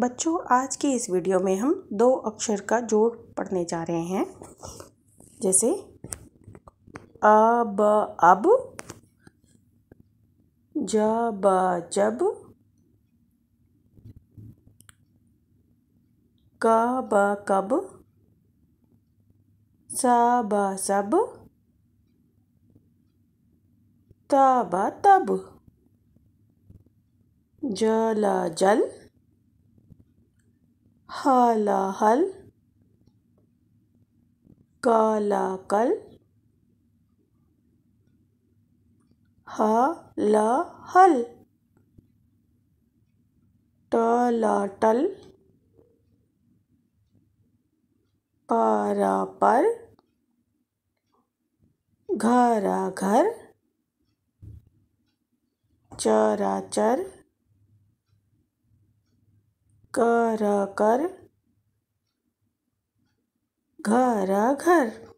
बच्चों आज की इस वीडियो में हम दो अक्षर का जोड़ पढ़ने जा रहे हैं जैसे अ ब अब जब जब कब ब कब सब सब तब तब जल जल हाला हल काला कल हा ला हल टाला टल पारा पर घरा घर चरा चर कर कर घर घर